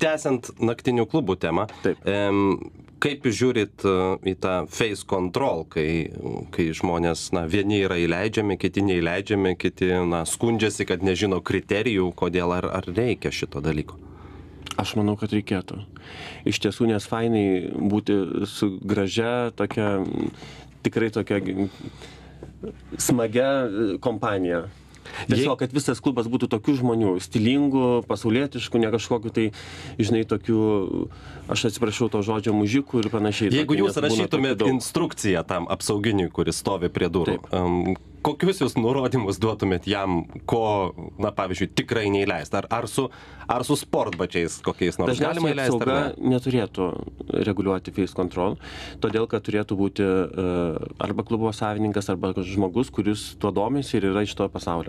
tęsiant naktinių klubų temą, Taip. kaip jūs žiūrit e, į tą face control, kai, kai žmonės, na, vieni yra įleidžiami, kiti neįleidžiami, kiti, na, skundžiasi, kad nežino kriterijų, kodėl ar, ar reikia šito dalyko? Aš manau, kad reikėtų. Iš tiesų, nes fainai būti su gražia, tokia, tikrai tokia mm, smagia e, kompanija Tiesiog, kad visas klubas būtų tokių žmonių, stilingų, pasaulietiškų, ne kažkokiu tai, žinai, tokių, aš atsiprašau to žodžio, mužikų ir panašiai. Jeigu tokių, jūs rašytumėte instrukciją tam apsauginiui, kuris stovi prie durų, um, kokius jūs nurodymus duotumėt jam, ko, na, pavyzdžiui, tikrai neįleisti? Ar, ar, su, ar su sportbačiais kokiais nors Dažniausiai galima įleisti? Ne? Neturėtų reguliuoti face control, todėl kad turėtų būti uh, arba klubo savininkas, arba žmogus, kuris tuo domisi ir yra iš to pasaulio.